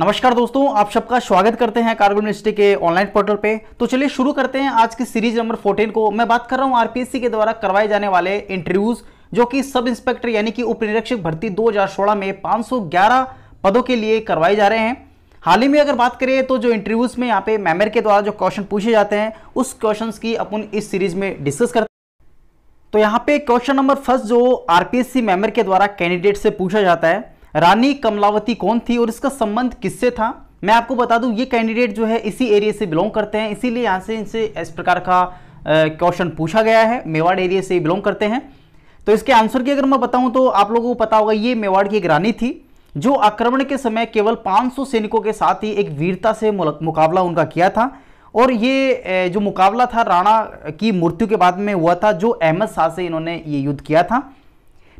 नमस्कार दोस्तों आप सबका स्वागत करते हैं कार्गो यूनिवर्सिटी के ऑनलाइन पोर्टल पे तो चलिए शुरू करते हैं आज की सीरीज नंबर 14 को मैं बात कर रहा हूँ आरपीएससी के द्वारा करवाए जाने वाले इंटरव्यूज जो कि सब इंस्पेक्टर यानी कि उप निरीक्षक भर्ती 2016 में 511 पदों के लिए करवाए जा रहे हैं हाल ही में अगर बात करें तो जो इंटरव्यूज में यहाँ पे मैमर के द्वारा जो क्वेश्चन पूछे जाते हैं उस क्वेश्चन की अपन इस सीरीज में डिस्कस करते हैं तो यहाँ पे क्वेश्चन नंबर फर्स्ट जो आरपीएससी मैमर के द्वारा कैंडिडेट से पूछा जाता है रानी कमलावती कौन थी और इसका संबंध किससे था मैं आपको बता दूं ये कैंडिडेट जो है इसी एरिया से बिलोंग करते हैं इसीलिए यहाँ से इनसे इस प्रकार का क्वेश्चन पूछा गया है मेवाड़ एरिया से बिलोंग करते हैं तो इसके आंसर की अगर मैं बताऊं तो आप लोगों को पता होगा ये मेवाड़ की एक रानी थी जो आक्रमण के समय केवल 500 सैनिकों के साथ ही एक वीरता से मुकाबला उनका किया था और ये जो मुकाबला था राणा की मृत्यु के बाद में हुआ था जो अहमद शाह से इन्होंने ये युद्ध किया था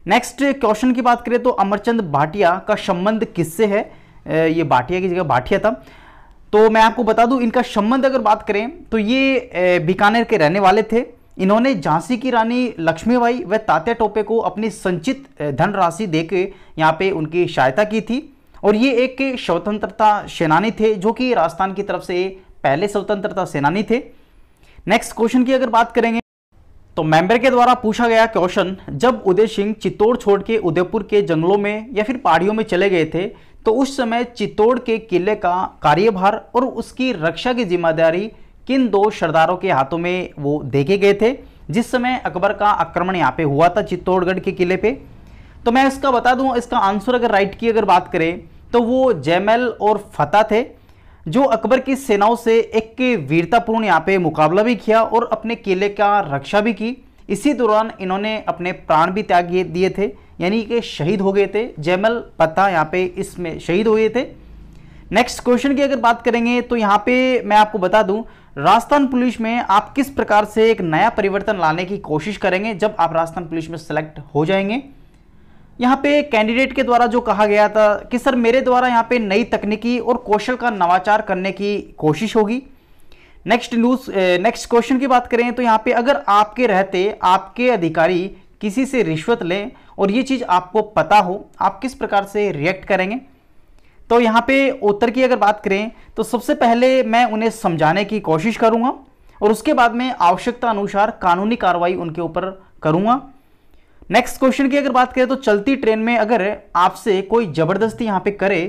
नेक्स्ट क्वेश्चन की बात करें तो अमरचंद भाटिया का संबंध किससे है ये भाटिया की जगह भाटिया था तो मैं आपको बता दूं इनका संबंध अगर बात करें तो ये बीकानेर के रहने वाले थे इन्होंने झांसी की रानी लक्ष्मीबाई व तात्या टोपे को अपनी संचित धनराशि के यहाँ पे उनकी सहायता की थी और ये एक स्वतंत्रता सेनानी थे जो कि राजस्थान की तरफ से पहले स्वतंत्रता सेनानी थे नेक्स्ट क्वेश्चन की अगर बात करेंगे तो मेंबर के द्वारा पूछा गया क्वेश्चन जब उदय सिंह चित्तौड़ छोड़ के उदयपुर के जंगलों में या फिर पहाड़ियों में चले गए थे तो उस समय चित्तौड़ के किले का कार्यभार और उसकी रक्षा की जिम्मेदारी किन दो सरदारों के हाथों में वो देखे गए थे जिस समय अकबर का आक्रमण यहाँ पे हुआ था चित्तौड़गढ़ के किले पे तो मैं इसका बता दूं इसका आंसर अगर राइट की अगर बात करें तो वो जैमल और फतेह थे जो अकबर की सेनाओं से एक वीरतापूर्ण यहाँ पे मुकाबला भी किया और अपने किले का रक्षा भी की इसी दौरान इन्होंने अपने प्राण भी त्याग दिए थे यानी कि शहीद हो गए थे जैमल पत्ता यहाँ पे इसमें शहीद हुए थे नेक्स्ट क्वेश्चन की अगर बात करेंगे तो यहाँ पे मैं आपको बता दूं राजस्थान पुलिस में आप किस प्रकार से एक नया परिवर्तन लाने की कोशिश करेंगे जब आप राजस्थान पुलिस में सेलेक्ट हो जाएंगे यहाँ पे कैंडिडेट के द्वारा जो कहा गया था कि सर मेरे द्वारा यहाँ पे नई तकनीकी और कौशल का नवाचार करने की कोशिश होगी नेक्स्ट न्यूज नेक्स्ट क्वेश्चन की बात करें तो यहाँ पे अगर आपके रहते आपके अधिकारी किसी से रिश्वत लें और ये चीज़ आपको पता हो आप किस प्रकार से रिएक्ट करेंगे तो यहाँ पे उत्तर की अगर बात करें तो सबसे पहले मैं उन्हें समझाने की कोशिश करूँगा और उसके बाद में आवश्यकता अनुसार कानूनी कार्रवाई उनके ऊपर करूँगा नेक्स्ट क्वेश्चन की अगर बात करें तो चलती ट्रेन में अगर आपसे कोई ज़बरदस्ती यहाँ पे करे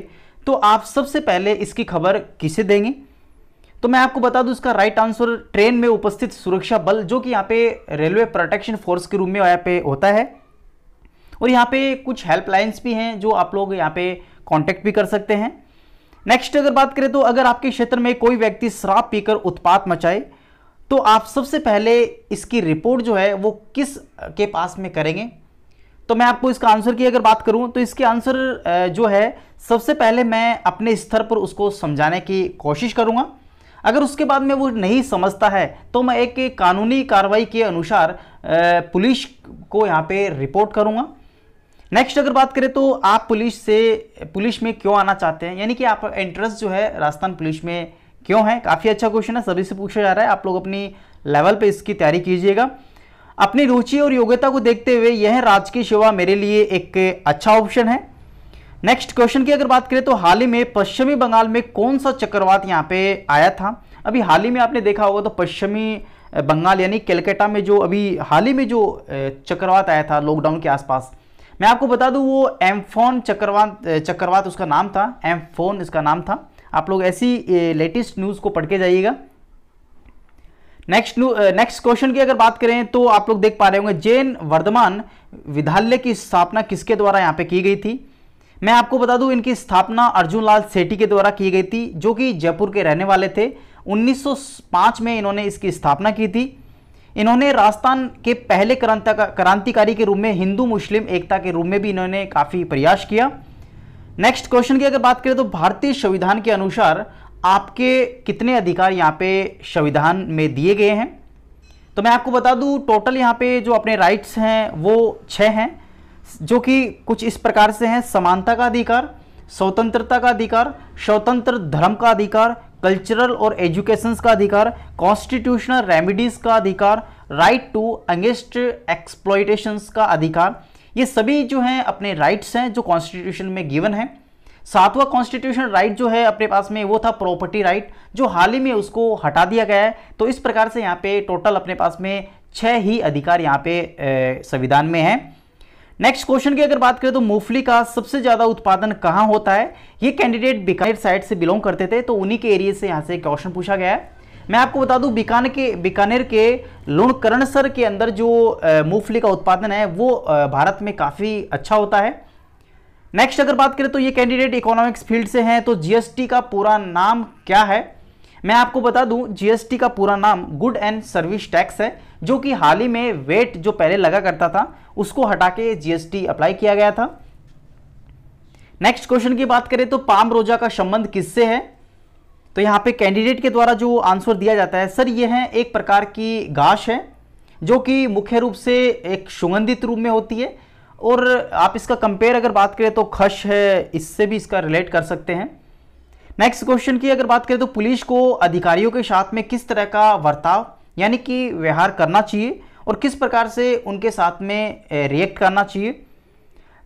तो आप सबसे पहले इसकी खबर किसे देंगे तो मैं आपको बता दूं इसका राइट आंसर ट्रेन में उपस्थित सुरक्षा बल जो कि यहाँ पे रेलवे प्रोटेक्शन फोर्स के रूप में यहाँ पे होता है और यहाँ पे कुछ हेल्पलाइंस भी हैं जो आप लोग यहाँ पे कांटेक्ट भी कर सकते हैं नेक्स्ट अगर बात करें तो अगर आपके क्षेत्र में कोई व्यक्ति शराब पीकर उत्पात मचाए तो आप सबसे पहले इसकी रिपोर्ट जो है वो किस के पास में करेंगे तो मैं आपको इसका आंसर की अगर बात करूं तो इसके आंसर जो है सबसे पहले मैं अपने स्तर पर उसको समझाने की कोशिश करूंगा अगर उसके बाद में वो नहीं समझता है तो मैं एक कानूनी कार्रवाई के अनुसार पुलिस को यहाँ पे रिपोर्ट करूँगा नेक्स्ट अगर बात करें तो आप पुलिस से पुलिस में क्यों आना चाहते हैं यानी कि आप इंटरेस्ट जो है राजस्थान पुलिस में क्यों है काफ़ी अच्छा क्वेश्चन है सभी से पूछा जा रहा है आप लोग अपनी लेवल पे इसकी तैयारी कीजिएगा अपनी रुचि और योग्यता को देखते हुए यह राजकीय सेवा मेरे लिए एक अच्छा ऑप्शन है नेक्स्ट क्वेश्चन की अगर बात करें तो हाल ही में पश्चिमी बंगाल में कौन सा चक्रवात यहाँ पे आया था अभी हाल ही में आपने देखा होगा तो पश्चिमी बंगाल यानी कलकत्ता में जो अभी हाल ही में जो चक्रवात आया था लॉकडाउन के आसपास मैं आपको बता दूं वो एम्फोन चक्रवात चक्रवात उसका नाम था एम्फोन इसका नाम था आप लोग ऐसी लेटेस्ट न्यूज़ को पढ़ के जाइएगा नेक्स्ट नेक्स्ट क्वेश्चन की अगर बात करें तो आप लोग देख पा रहे होंगे जैन वर्धमान विद्यालय की स्थापना किसके द्वारा यहाँ पे की गई थी मैं आपको बता दूं इनकी स्थापना अर्जुन लाल सेठी के द्वारा की गई थी जो कि जयपुर के रहने वाले थे 1905 में इन्होंने इसकी स्थापना की थी इन्होंने राजस्थान के पहले क्रांतिकारी के रूप में हिंदू मुस्लिम एकता के रूप में भी इन्होंने काफ़ी प्रयास किया नेक्स्ट क्वेश्चन की अगर बात करें तो भारतीय संविधान के अनुसार आपके कितने अधिकार यहाँ पे संविधान में दिए गए हैं तो मैं आपको बता दूँ टोटल यहाँ पे जो अपने राइट्स हैं वो छः हैं जो कि कुछ इस प्रकार से हैं समानता का अधिकार स्वतंत्रता का अधिकार स्वतंत्र धर्म का अधिकार कल्चरल और एजुकेशन का अधिकार कॉन्स्टिट्यूशनल रेमिडीज का अधिकार राइट टू अंगेस्ट एक्सप्लोइटेशंस का अधिकार ये सभी जो हैं अपने राइट्स हैं जो कॉन्स्टिट्यूशन में गिवन है सातवां कॉन्स्टिट्यूशन राइट जो है अपने पास में वो था प्रॉपर्टी राइट जो हाल ही में उसको हटा दिया गया है तो इस प्रकार से यहाँ पे टोटल अपने पास में छह ही अधिकार यहाँ पे संविधान में है नेक्स्ट क्वेश्चन की अगर बात करें तो मूंगफली का सबसे ज़्यादा उत्पादन कहाँ होता है ये कैंडिडेट बीकानेर साइड से बिलोंग करते थे तो उन्हीं के एरिए से यहाँ से क्वेश्चन पूछा गया है मैं आपको बता दूं बीकान के बीकानेर के लुणकरणसर के अंदर जो मूंगफली का उत्पादन है वो भारत में काफ़ी अच्छा होता है नेक्स्ट अगर बात करें तो ये कैंडिडेट इकोनॉमिक्स फील्ड से हैं तो जीएसटी का पूरा नाम क्या है मैं आपको बता दूं जीएसटी का पूरा नाम गुड एंड सर्विस टैक्स है जो कि हाल ही में वेट जो पहले लगा करता था उसको हटा के जीएसटी अप्लाई किया गया था नेक्स्ट क्वेश्चन की बात करें तो पाम रोजा का संबंध किससे है तो यहाँ पे कैंडिडेट के द्वारा जो आंसर दिया जाता है सर ये है एक प्रकार की घास है जो कि मुख्य रूप से एक सुगंधित रूप में होती है और आप इसका कंपेयर अगर बात करें तो खश है इससे भी इसका रिलेट कर सकते हैं नेक्स्ट क्वेश्चन की अगर बात करें तो पुलिस को अधिकारियों के साथ में किस तरह का वर्ताव यानी कि व्यवहार करना चाहिए और किस प्रकार से उनके साथ में रिएक्ट करना चाहिए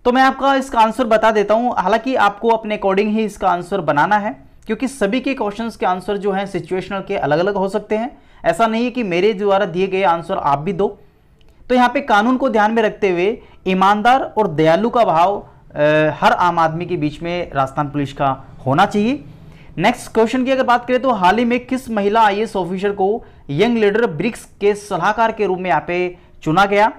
तो मैं आपका इसका आंसर बता देता हूँ हालांकि आपको अपने अकॉर्डिंग ही इसका आंसर बनाना है क्योंकि सभी के क्वेश्चन के आंसर जो हैं सिचुएशनल के अलग अलग हो सकते हैं ऐसा नहीं है कि मेरे द्वारा दिए गए आंसर आप भी दो तो यहाँ पे कानून को ध्यान में रखते हुए ईमानदार और दयालु का भाव हर आम आदमी के बीच में राजस्थान पुलिस का होना चाहिए नेक्स्ट क्वेश्चन की अगर बात करें तो हाल ही में किस महिला आई ऑफिसर को यंग लीडर ब्रिक्स के सलाहकार के रूप में यहाँ पे चुना गया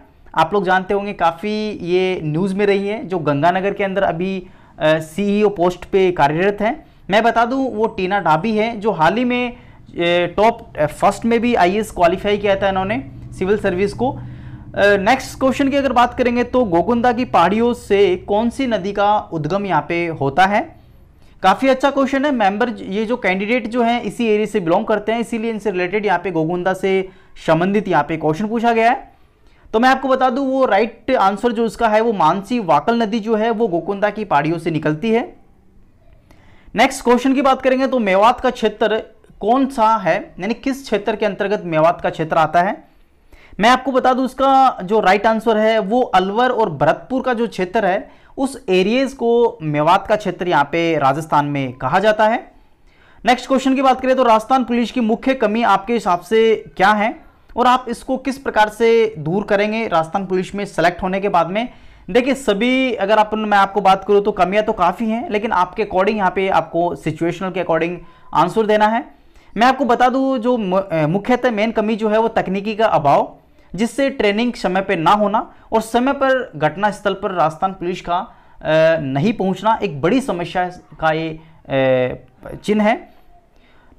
आप लोग जानते होंगे काफ़ी ये न्यूज़ में रही है जो गंगानगर के अंदर अभी सी पोस्ट पर कार्यरत हैं मैं बता दूं वो टीना डाबी है जो हाल ही में टॉप फर्स्ट में भी आई क्वालिफाई किया था इन्होंने सिविल सर्विस को नेक्स्ट क्वेश्चन की अगर बात करेंगे तो गोकुंदा की पहाड़ियों से कौन सी नदी का उद्गम यहाँ पे होता है काफ़ी अच्छा क्वेश्चन है मेंबर ये जो कैंडिडेट जो हैं इसी एरिया से बिलोंग करते हैं इसीलिए इनसे रिलेटेड यहाँ पे गोगुंदा से संबंधित यहाँ पे क्वेश्चन पूछा गया है तो मैं आपको बता दूं वो राइट आंसर जो उसका है वो मानसी वाकल नदी जो है वो गोकुंदा की पहाड़ियों से निकलती है नेक्स्ट क्वेश्चन की बात करेंगे तो मेवात का क्षेत्र कौन सा है यानी किस क्षेत्र के अंतर्गत मेवात का क्षेत्र आता है मैं आपको बता दूं उसका जो राइट आंसर है वो अलवर और भरतपुर का जो क्षेत्र है उस एरिएज को मेवात का क्षेत्र यहाँ पे राजस्थान में कहा जाता है नेक्स्ट क्वेश्चन की बात करें तो राजस्थान पुलिस की मुख्य कमी आपके हिसाब से क्या है और आप इसको किस प्रकार से दूर करेंगे राजस्थान पुलिस में सेलेक्ट होने के बाद में देखिए सभी अगर अपन मैं आपको बात करूँ तो कमियाँ तो काफ़ी हैं लेकिन आपके अकॉर्डिंग यहाँ पे आपको सिचुएशनल के अकॉर्डिंग आंसर देना है मैं आपको बता दूँ जो मुख्यतः मेन कमी जो है वो तकनीकी का अभाव जिससे ट्रेनिंग समय पर ना होना और समय पर घटना स्थल पर राजस्थान पुलिस का नहीं पहुँचना एक बड़ी समस्या का ये चिन्ह है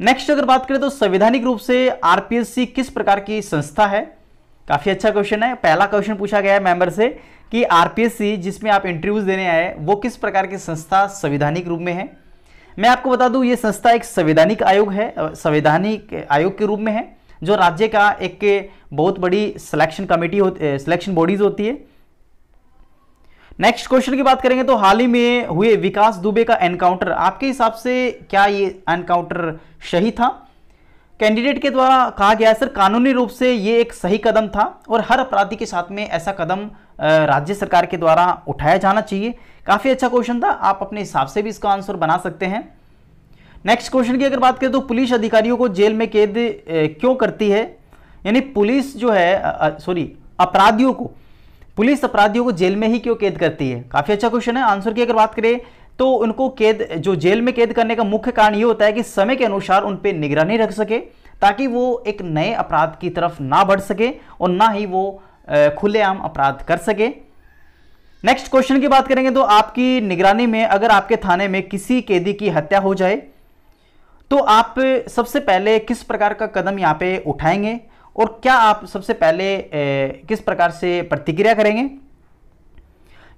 नेक्स्ट अगर बात करें तो संवैधानिक रूप से आरपीएससी किस प्रकार की संस्था है काफ़ी अच्छा क्वेश्चन है पहला क्वेश्चन पूछा गया है मेंबर से कि आरपीएससी जिसमें आप इंटरव्यूज देने आए वो किस प्रकार की संस्था संवैधानिक रूप में है मैं आपको बता दूं ये संस्था एक संवैधानिक आयोग है संवैधानिक आयोग के रूप में है जो राज्य का एक बहुत बड़ी सिलेक्शन कमेटी होती सिलेक्शन बॉडीज होती है नेक्स्ट क्वेश्चन की बात करेंगे तो हाल ही में हुए विकास दुबे का एनकाउंटर आपके हिसाब से क्या ये एनकाउंटर सही था कैंडिडेट के द्वारा कहा गया सर कानूनी रूप से ये एक सही कदम था और हर अपराधी के साथ में ऐसा कदम राज्य सरकार के द्वारा उठाया जाना चाहिए काफ़ी अच्छा क्वेश्चन था आप अपने हिसाब से भी इसका आंसर बना सकते हैं नेक्स्ट क्वेश्चन की अगर बात करें तो पुलिस अधिकारियों को जेल में कैद क्यों करती है यानी पुलिस जो है सॉरी अपराधियों को पुलिस अपराधियों को जेल में ही क्यों कैद करती है काफ़ी अच्छा क्वेश्चन है आंसर की अगर बात करें तो उनको कैद जो जेल में कैद करने का मुख्य कारण ये होता है कि समय के अनुसार उन पर निगरानी रख सके ताकि वो एक नए अपराध की तरफ ना बढ़ सके और ना ही वो खुलेआम अपराध कर सके नेक्स्ट क्वेश्चन की बात करेंगे तो आपकी निगरानी में अगर आपके थाने में किसी कैदी की हत्या हो जाए तो आप सबसे पहले किस प्रकार का कदम यहाँ पे उठाएंगे और क्या आप सबसे पहले ए, किस प्रकार से प्रतिक्रिया करेंगे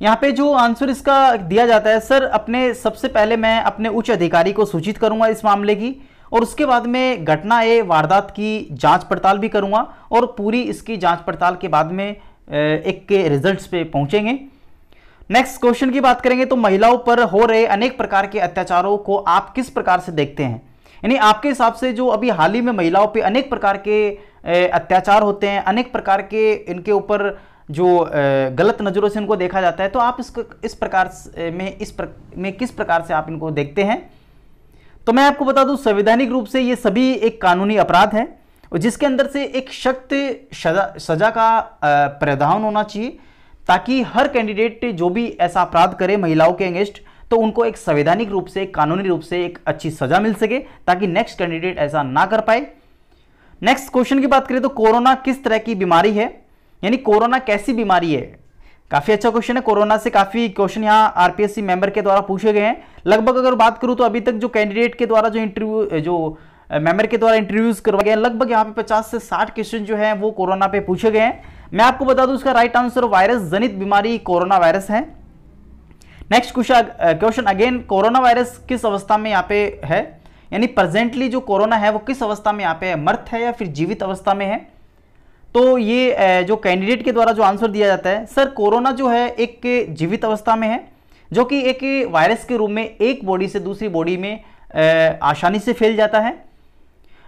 यहाँ पे जो आंसर इसका दिया जाता है सर अपने सबसे पहले मैं अपने उच्च अधिकारी को सूचित करूंगा इस मामले की और उसके बाद में घटना ए वारदात की जांच पड़ताल भी करूंगा और पूरी इसकी जांच पड़ताल के बाद में एक के रिजल्ट्स पे पहुंचेंगे नेक्स्ट क्वेश्चन की बात करेंगे तो महिलाओं पर हो रहे अनेक प्रकार के अत्याचारों को आप किस प्रकार से देखते हैं यानी आपके हिसाब से जो अभी हाल ही में महिलाओं पे अनेक प्रकार के अत्याचार होते हैं अनेक प्रकार के इनके ऊपर जो गलत नज़रों से इनको देखा जाता है तो आप इस, इस प्रकार में इस प्र, में किस प्रकार से आप इनको देखते हैं तो मैं आपको बता दूं संवैधानिक रूप से ये सभी एक कानूनी अपराध है और जिसके अंदर से एक शक्त सजा सजा का प्रावधान होना चाहिए ताकि हर कैंडिडेट जो भी ऐसा अपराध करे महिलाओं के अगेंस्ट तो उनको एक संवैधानिक रूप से कानूनी रूप से एक अच्छी सजा मिल सके ताकि नेक्स्ट कैंडिडेट ऐसा ना कर पाए नेक्स्ट क्वेश्चन की बात करें तो कोरोना किस तरह की बीमारी है यानी कोरोना कैसी बीमारी है काफ़ी अच्छा क्वेश्चन है कोरोना से काफ़ी क्वेश्चन यहाँ आरपीएससी मेंबर के द्वारा पूछे गए हैं लगभग अगर बात करूं तो अभी तक जो कैंडिडेट के द्वारा जो इंटरव्यू जो मेंबर के द्वारा इंटरव्यूज करवाए गए लगभग यहाँ पे 50 से 60 क्वेश्चन जो है वो कोरोना पे पूछे गए हैं मैं आपको बता दूं इसका राइट आंसर वायरस जनित बीमारी कोरोना वायरस है next question question again corona virus किस अवस्था में यहाँ पे है यानी प्रेजेंटली जो कोरोना है वो किस अवस्था में यहाँ पे है मर्थ है या फिर जीवित अवस्था में है तो ये जो कैंडिडेट के द्वारा जो आंसर दिया जाता है सर कोरोना जो है एक जीवित अवस्था में है जो कि एक वायरस के रूप में एक बॉडी से दूसरी बॉडी में आसानी से फैल जाता है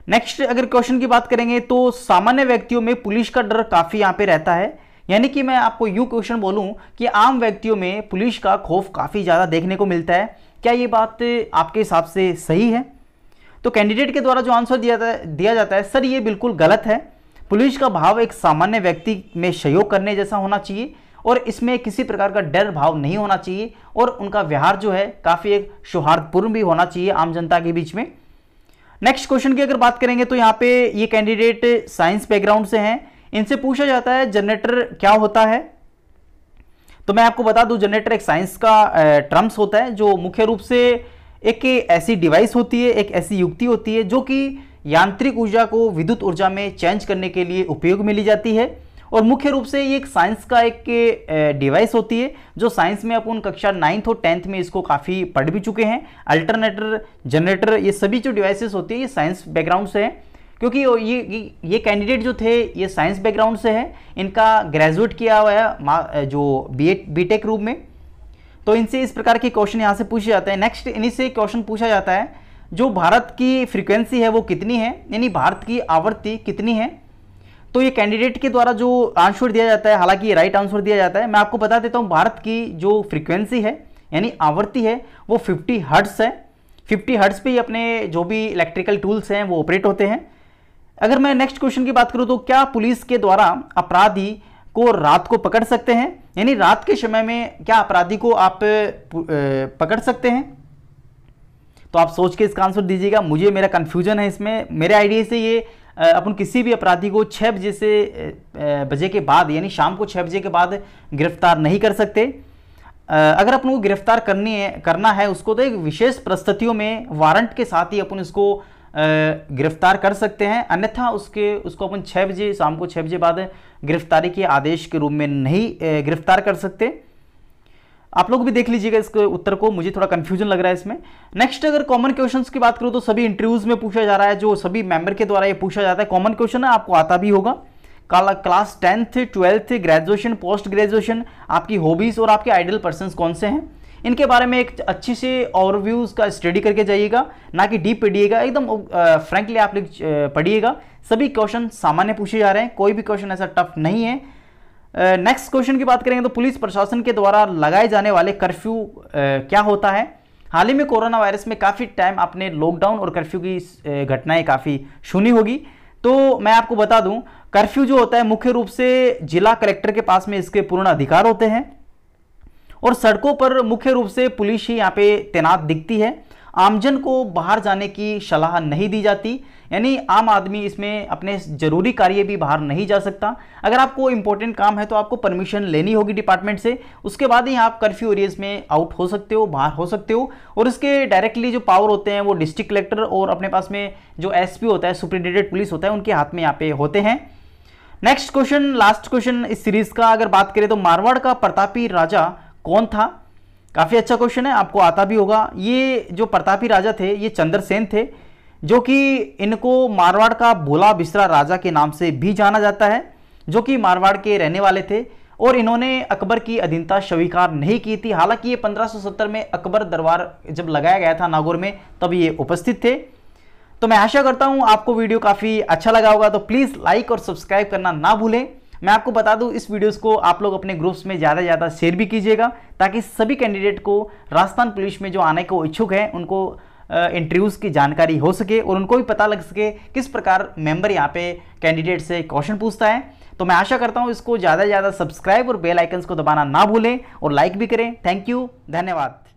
नेक्स्ट अगर क्वेश्चन की बात करेंगे तो सामान्य व्यक्तियों में पुलिस का डर काफ़ी यहाँ पे रहता है यानी कि मैं आपको यू क्वेश्चन बोलूँ कि आम व्यक्तियों में पुलिस का खौफ काफ़ी ज़्यादा देखने को मिलता है क्या ये बात आपके हिसाब से सही है तो कैंडिडेट के द्वारा जो आंसर दिया दिया जाता है सर ये बिल्कुल गलत है पुलिस का भाव एक सामान्य व्यक्ति में सहयोग करने जैसा होना चाहिए और इसमें किसी प्रकार का डर भाव नहीं होना चाहिए और उनका व्यवहार जो है काफ़ी एक सौहार्दपूर्ण भी होना चाहिए आम जनता के बीच में नेक्स्ट क्वेश्चन की अगर बात करेंगे तो यहाँ पे ये कैंडिडेट साइंस बैकग्राउंड से हैं इनसे पूछा जाता है जनरेटर क्या होता है तो मैं आपको बता दूं जनरेटर एक साइंस का ट्रम्स होता है जो मुख्य रूप से एक ऐसी डिवाइस होती है एक ऐसी युक्ति होती है जो कि यांत्रिक ऊर्जा को विद्युत ऊर्जा में चेंज करने के लिए उपयोग में ली जाती है और मुख्य रूप से ये एक साइंस का एक डिवाइस होती है जो साइंस में अपन कक्षा नाइन्थ और टेंथ में इसको काफ़ी पढ़ भी चुके हैं अल्टरनेटर जनरेटर ये सभी जो डिवाइसेस होती है ये साइंस बैकग्राउंड से हैं क्योंकि ये ये कैंडिडेट जो थे ये साइंस बैकग्राउंड से हैं इनका ग्रेजुएट किया हुआ है जो बी ए रूप में तो इनसे इस प्रकार के क्वेश्चन यहाँ से पूछे जाते हैं नेक्स्ट इन्हीं से क्वेश्चन पूछा जाता है जो भारत की फ्रीक्वेंसी है वो कितनी है यानी भारत की आवृत्ति कितनी है तो ये कैंडिडेट के द्वारा जो आंसर दिया जाता है हालांकि ये राइट आंसर दिया जाता है मैं आपको बता देता हूँ भारत की जो फ्रीक्वेंसी है यानी आवृत्ति है वो 50 हर्ट्स है 50 हर्ट्स पे ही अपने जो भी इलेक्ट्रिकल टूल्स हैं वो ऑपरेट होते हैं अगर मैं नेक्स्ट क्वेश्चन की बात करूँ तो क्या पुलिस के द्वारा अपराधी को रात को पकड़ सकते हैं यानी रात के समय में क्या अपराधी को आप पकड़ सकते हैं तो आप सोच के इसका आंसर दीजिएगा मुझे मेरा कन्फ्यूजन है इसमें मेरे आइडिया से ये अपन किसी भी अपराधी को छः बजे से बजे के बाद यानी शाम को छः बजे के बाद गिरफ्तार नहीं कर सकते अगर अपन को गिरफ्तार करनी है करना है उसको तो एक विशेष परिस्थितियों में वारंट के साथ ही अपन इसको गिरफ्तार कर सकते हैं अन्यथा उसके उसको अपन छः बजे शाम को छः बजे बाद गिरफ्तारी के आदेश के रूप में नहीं गिरफ्तार कर सकते आप लोग भी देख लीजिएगा इसके उत्तर को मुझे थोड़ा कंफ्यूजन लग रहा है इसमें नेक्स्ट अगर कॉमन क्वेश्चन की बात करूँ तो सभी इंटरव्यूज में पूछा जा रहा है जो सभी मेंबर के द्वारा ये पूछा जाता है कॉमन क्वेश्चन है आपको आता भी होगा काला class tenth twelfth graduation post graduation आपकी हॉबीज और आपके आइडियल पर्सन कौन से हैं इनके बारे में एक अच्छी से ओवरव्यूज का स्टडी करके जाइएगा ना कि डीप पढ़िएगा एकदम फ्रेंकली आप लोग पढ़िएगा सभी क्वेश्चन सामान्य पूछे जा रहे हैं कोई भी क्वेश्चन ऐसा टफ नहीं है नेक्स्ट क्वेश्चन की बात करेंगे तो पुलिस प्रशासन के द्वारा लगाए जाने वाले कर्फ्यू uh, क्या होता है हाल ही में कोरोना वायरस में काफ़ी टाइम आपने लॉकडाउन और कर्फ्यू की घटनाएं काफ़ी सुनी होगी तो मैं आपको बता दूं कर्फ्यू जो होता है मुख्य रूप से जिला कलेक्टर के पास में इसके पूर्ण अधिकार होते हैं और सड़कों पर मुख्य रूप से पुलिस ही यहाँ पे तैनात दिखती है आमजन को बाहर जाने की सलाह नहीं दी जाती यानी आम आदमी इसमें अपने ज़रूरी कार्य भी बाहर नहीं जा सकता अगर आपको इंपॉर्टेंट काम है तो आपको परमिशन लेनी होगी डिपार्टमेंट से उसके बाद ही आप कर्फ्यू एरियाज में आउट हो सकते हो बाहर हो सकते हो और इसके डायरेक्टली जो पावर होते हैं वो डिस्ट्रिक्ट कलेक्टर और अपने पास में जो एस होता है सुप्रिंटेंडेंट पुलिस होता है उनके हाथ में यहाँ पे होते हैं नेक्स्ट क्वेश्चन लास्ट क्वेश्चन इस सीरीज का अगर बात करें तो मारवाड़ का प्रतापी राजा कौन था काफ़ी अच्छा क्वेश्चन है आपको आता भी होगा ये जो प्रतापी राजा थे ये चंद्रसेन थे जो कि इनको मारवाड़ का भोला बिस्रा राजा के नाम से भी जाना जाता है जो कि मारवाड़ के रहने वाले थे और इन्होंने अकबर की अधीनता स्वीकार नहीं की थी हालांकि ये 1570 में अकबर दरबार जब लगाया गया था नागौर में तब ये उपस्थित थे तो मैं आशा करता हूँ आपको वीडियो काफ़ी अच्छा लगा होगा तो प्लीज़ लाइक और सब्सक्राइब करना ना भूलें मैं आपको बता दूं इस वीडियोस को आप लोग अपने ग्रुप्स में ज़्यादा से ज़्यादा शेयर भी कीजिएगा ताकि सभी कैंडिडेट को राजस्थान पुलिस में जो आने को इच्छुक हैं उनको इंटरव्यूज़ की जानकारी हो सके और उनको भी पता लग सके किस प्रकार मेंबर यहाँ पे कैंडिडेट से क्वेश्चन पूछता है तो मैं आशा करता हूँ इसको ज़्यादा से ज़्यादा सब्सक्राइब और बेल आइकन्स को दबाना ना भूलें और लाइक भी करें थैंक यू धन्यवाद